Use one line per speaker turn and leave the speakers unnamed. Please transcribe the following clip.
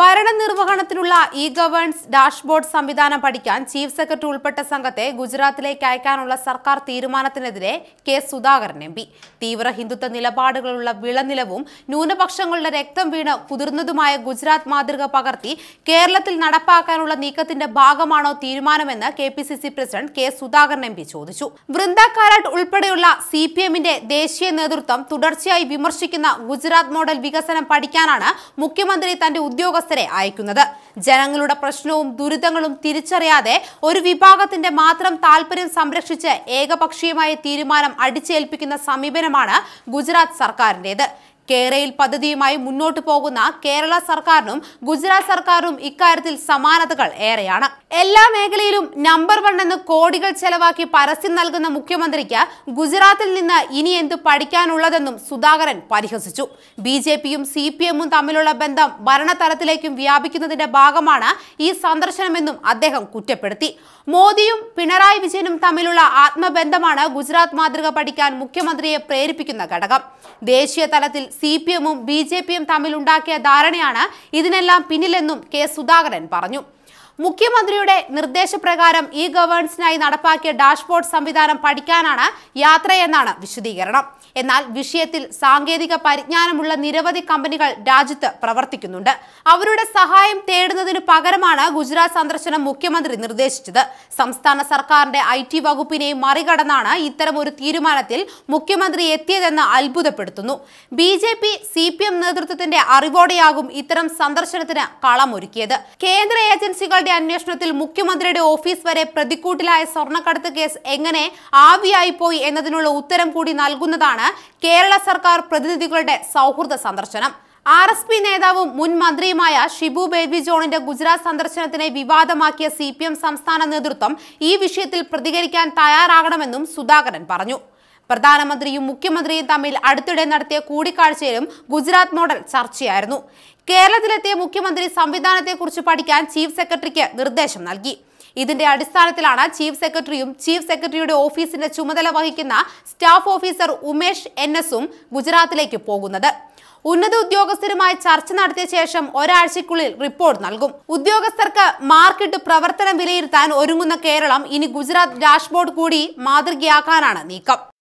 ഭരണനിർവഹണത്തിനുള്ള E ഗവേൺസ് dashboard സംവിധാനം പഠിക്കാൻ chief secretary ഉൾപ്പെട്ട സംഘത്തെ ഗുജറാത്തിലേക്ക് അയക്കാനുള്ള സർക്കാർ തീരുമാനത്തിനെതിരെ കെ സുധാകരൻ എം പി തീവ്ര ഹിന്ദുത്വ നിലപാടുകളുള്ള വിളനിലവും ന്യൂനപക്ഷങ്ങളുടെ രക്തം വീണ് കുതിർന്നതുമായ ഗുജറാത്ത് മാതൃക പകർത്തി കേരളത്തിൽ നടപ്പാക്കാനുള്ള നീക്കത്തിന്റെ ഭാഗമാണോ തീരുമാനമെന്ന് K P C C president K Sudhakaran M P ചോദിച്ചു വൃന്ദ കാരാട്ട് ഉൾപ്പെടെയുള്ള സി പി എമ്മിന്റെ ദേശീയ നേതൃത്വം തുടർച്ചയായി വിമർശിക്കുന്ന ഗുജറാത്ത് മോഡൽ വികസനം പഠിക്കാനാണ് മുഖ്യമന്ത്രി തന്റെ ഉദ്യോഗ ഉദ്യോഗസ്ഥരെ അയക്കുന്നത് ജനങ്ങളുടെ പ്രശ്നവും ദുരിതങ്ങളും തിരിച്ചറിയാതെ ഒരു വിഭാഗത്തിന്റെ മാത്രം താല്പര്യം സംരക്ഷിച്ച് ഏകപക്ഷീയമായ തീരുമാനം അടിച്ചേൽപ്പിക്കുന്ന സമീപനമാണ് ഗുജറാത്ത് സർക്കാരിന്റേത് കേരയിൽ പദ്ധതിയുമായി മുന്നോട്ടു പോകുന്ന കേരള സർക്കാരിനും ഗുജറാത്ത് സർക്കാരും ഇക്കാര്യത്തിൽ സമാനതകൾ ഏറെയാണ് എല്ലാ മേഖലയിലും നമ്പർ വൺ എന്ന് കോടികൾ ചെലവാക്കി പരസ്യം നൽകുന്ന മുഖ്യമന്ത്രിക്ക് ഗുജറാത്തിൽ നിന്ന് ഇനി എന്ത് പഠിക്കാനുള്ളതെന്നും സുധാകരൻ പരിഹസിച്ചു ബി ജെ പിയും സി പി എമ്മും തമ്മിലുള്ള ബന്ധം ഭരണതലത്തിലേക്കും വ്യാപിക്കുന്നതിന്റെ ഭാഗമാണ് ഈ സന്ദർശനമെന്നും അദ്ദേഹം കുറ്റപ്പെടുത്തി മോദിയും പിണറായി വിജയനും തമ്മിലുള്ള ആത്മബന്ധമാണ് ഗുജറാത്ത് മാതൃക പഠിക്കാൻ മുഖ്യമന്ത്രിയെ പ്രേരിപ്പിക്കുന്ന ഘടകം ദേശീയ തലത്തിൽ സി പി എമ്മും ബി ജെ പിയും തമ്മിലുണ്ടാക്കിയ ധാരണയാണ് ഇതിനെല്ലാം പിന്നിലെന്നും കെ സുധാകരൻ പറഞ്ഞു മുഖ്യമന്ത്രിയുടെ നിർദ്ദേശപ്രകാരം ഇ ഗവേണൻസിനായി നടപ്പാക്കിയ ഡാഷ്ബോർഡ് സംവിധാനം പഠിക്കാനാണ് യാത്രയെന്നാണ് വിശദീകരണം എന്നാൽ വിഷയത്തിൽ സാങ്കേതിക പരിജ്ഞാനമുള്ള നിരവധി കമ്പനികൾ രാജ്യത്ത് പ്രവർത്തിക്കുന്നുണ്ട് അവരുടെ സഹായം തേടുന്നതിന് പകരമാണ് ഗുജറാത്ത് സന്ദർശനം മുഖ്യമന്ത്രി നിർദ്ദേശിച്ചത് സംസ്ഥാന സർക്കാരിന്റെ ഐ ടി വകുപ്പിനെ മറികടന്നാണ് ഇത്തരം ഒരു തീരുമാനത്തിൽ മുഖ്യമന്ത്രി എത്തിയതെന്ന് അത്ഭുതപ്പെടുത്തുന്നു B J P C P M നേതൃത്വത്തിന്റെ അറിവോടെയാകും ഇത്തരം സന്ദർശനത്തിന് കളമൊരുക്കിയത് കേന്ദ്ര ഏജൻസികൾ സിബിഐയുടെ അന്വേഷണത്തിൽ മുഖ്യമന്ത്രിയുടെ ഓഫീസ് വരെ പ്രതിക്കൂട്ടിലായ സ്വർണ്ണക്കടത്ത് കേസ് എങ്ങനെ ആവിയായി പോയി എന്നതിനുള്ള ഉത്തരം കൂടി നൽകുന്നതാണ് കേരള സർക്കാർ പ്രതിനിധികളുടെ സൗഹൃദ സന്ദർശനം ആർ എസ് പി നേതാവും മുൻ മന്ത്രിയുമായ ഷിബു ബേബി ജോണിന്റെ ഗുജറാത്ത് സന്ദർശനത്തിനെ വിവാദമാക്കിയ സി സംസ്ഥാന നേതൃത്വം ഈ വിഷയത്തിൽ പ്രതികരിക്കാൻ തയ്യാറാകണമെന്നും സുധാകരൻ പറഞ്ഞു പ്രധാനമന്ത്രിയും മുഖ്യമന്ത്രിയും തമ്മിൽ അടുത്തിടെ നടത്തിയ കൂടിക്കാഴ്ചയിലും ഗുജറാത്ത് മോഡൽ ചർച്ചയായിരുന്നു കേരളത്തിലെത്തിയ മുഖ്യമന്ത്രി സംവിധാനത്തെക്കുറിച്ച് പഠിക്കാൻ ചീഫ് സെക്രട്ടറിക്ക് നിർദ്ദേശം നൽകി ഇതിന്റെ അടിസ്ഥാനത്തിലാണ് ചീഫ് സെക്രട്ടറിയും ചീഫ് സെക്രട്ടറിയുടെ ഓഫീസിന്റെ ചുമതല വഹിക്കുന്ന സ്റ്റാഫ് ഓഫീസർ ഉമേഷ് എൻ എസും ഗുജറാത്തിലേക്ക് പോകുന്നത് ഉന്നത ഉദ്യോഗസ്ഥരുമായി ചർച്ച നടത്തിയ ശേഷം ഒരാഴ്ചയ്ക്കുള്ളിൽ റിപ്പോർട്ട് നൽകും ഉദ്യോഗസ്ഥർക്ക് മാർക്കിട്ട് പ്രവർത്തനം വിലയിരുത്താൻ ഒരുങ്ങുന്ന കേരളം ഇനി ഗുജറാത്ത് ഡാഷ്ബോർഡ് കൂടി മാതൃകയാക്കാനാണ് നീക്കം